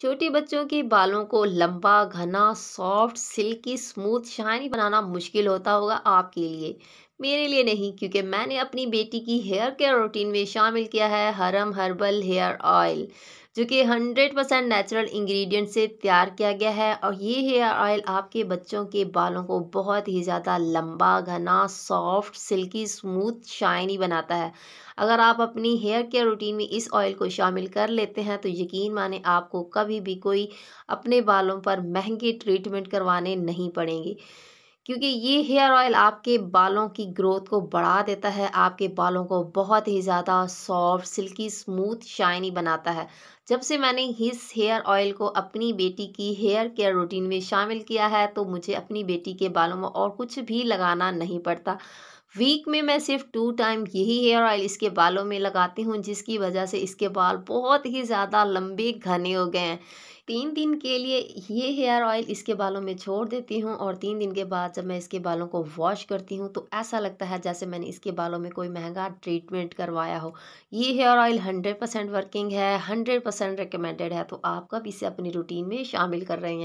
छोटे बच्चों के बालों को लंबा घना सॉफ्ट सिल्की स्मूथ शाइनी बनाना मुश्किल होता होगा आपके लिए मेरे लिए नहीं क्योंकि मैंने अपनी बेटी की हेयर केयर रूटीन में शामिल किया है हरम हर्बल हेयर ऑयल जो कि 100 परसेंट नेचुरल इंग्रेडिएंट से तैयार किया गया है और ये हेयर ऑयल आपके बच्चों के बालों को बहुत ही ज़्यादा लंबा घना सॉफ्ट सिल्की स्मूथ शाइनी बनाता है अगर आप अपनी हेयर केयर रूटीन में इस ऑयल को शामिल कर लेते हैं तो यकीन माने आपको कभी भी कोई अपने बालों पर महंगे ट्रीटमेंट करवाने नहीं पड़ेंगे क्योंकि ये हेयर ऑयल आपके बालों की ग्रोथ को बढ़ा देता है आपके बालों को बहुत ही ज़्यादा सॉफ्ट सिल्की स्मूथ शाइनी बनाता है जब से मैंने इस हेयर ऑयल को अपनी बेटी की हेयर केयर रूटीन में शामिल किया है तो मुझे अपनी बेटी के बालों में और कुछ भी लगाना नहीं पड़ता वीक में मैं सिर्फ टू टाइम यही हेयर ऑयल इसके बालों में लगाती हूँ जिसकी वजह से इसके बाल बहुत ही ज़्यादा लंबे घने हो गए हैं तीन दिन के लिए ये हेयर ऑयल इसके बालों में छोड़ देती हूँ और तीन दिन के बाद जब मैं इसके बालों को वॉश करती हूँ तो ऐसा लगता है जैसे मैंने इसके बालों में कोई महंगा ट्रीटमेंट करवाया हो ये hair oil hundred percent working है हंड्रेड परसेंट रिकमेंडेड है तो आप कब इसे अपनी रूटीन में शामिल कर रहे हैं